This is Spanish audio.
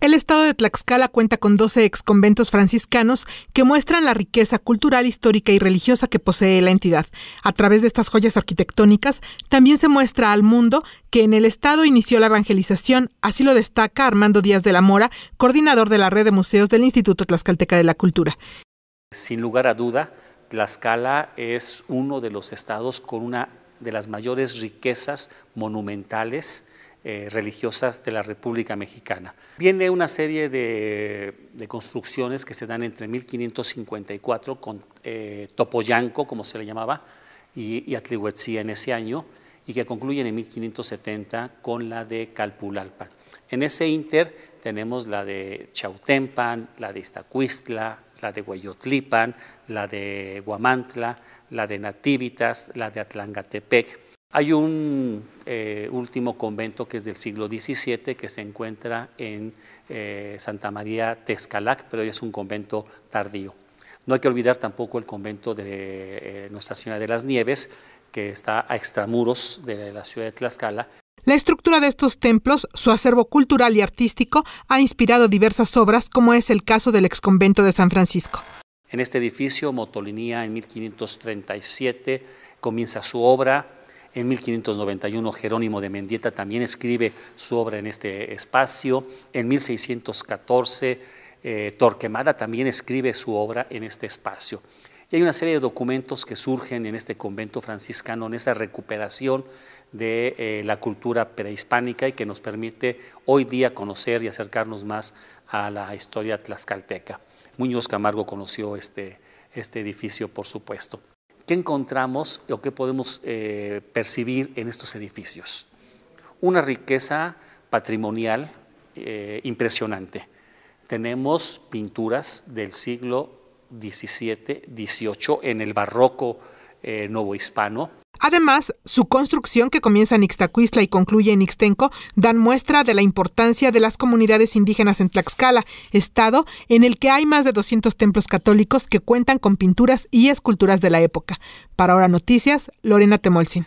El estado de Tlaxcala cuenta con 12 exconventos franciscanos que muestran la riqueza cultural, histórica y religiosa que posee la entidad. A través de estas joyas arquitectónicas también se muestra al mundo que en el estado inició la evangelización, así lo destaca Armando Díaz de la Mora, coordinador de la red de museos del Instituto Tlaxcalteca de la Cultura. Sin lugar a duda, Tlaxcala es uno de los estados con una de las mayores riquezas monumentales eh, religiosas de la República Mexicana. Viene una serie de, construcciones que se dan entre 1554 con eh, Topoyanco, como se le llamaba, y, y Atlihuetzía en ese año, y que concluyen en 1570 con la de Calpulalpan. En ese inter tenemos la de Chautempan, la de Iztacuistla, la de Guayotlipan, la de Guamantla, la de Nativitas, la de Atlangatepec. Hay un eh, último convento que es del siglo XVII, que se encuentra en eh, Santa María Tezcalac... pero es un convento tardío. No hay que olvidar tampoco el convento de eh, Nuestra Señora de las Nieves, que está a extramuros de la ciudad de Tlaxcala, la estructura de estos templos, su acervo cultural y artístico, ha inspirado diversas obras, como es el caso del exconvento de San Francisco. En este edificio, Motolinía en 1537 comienza su obra, en 1591 Jerónimo de Mendieta también escribe su obra en este espacio. En 1614 eh, Torquemada también escribe su obra en este espacio. Y hay una serie de documentos que surgen en este convento franciscano, en esa recuperación de eh, la cultura prehispánica y que nos permite hoy día conocer y acercarnos más a la historia tlaxcalteca. Muñoz Camargo conoció este, este edificio, por supuesto. ¿qué encontramos o qué podemos eh, percibir en estos edificios? Una riqueza patrimonial eh, impresionante. Tenemos pinturas del siglo XVII, XVIII, en el barroco eh, novohispano, Además, su construcción, que comienza en Ixtacuistla y concluye en Ixtenco, dan muestra de la importancia de las comunidades indígenas en Tlaxcala, estado en el que hay más de 200 templos católicos que cuentan con pinturas y esculturas de la época. Para Ahora Noticias, Lorena Temolsin.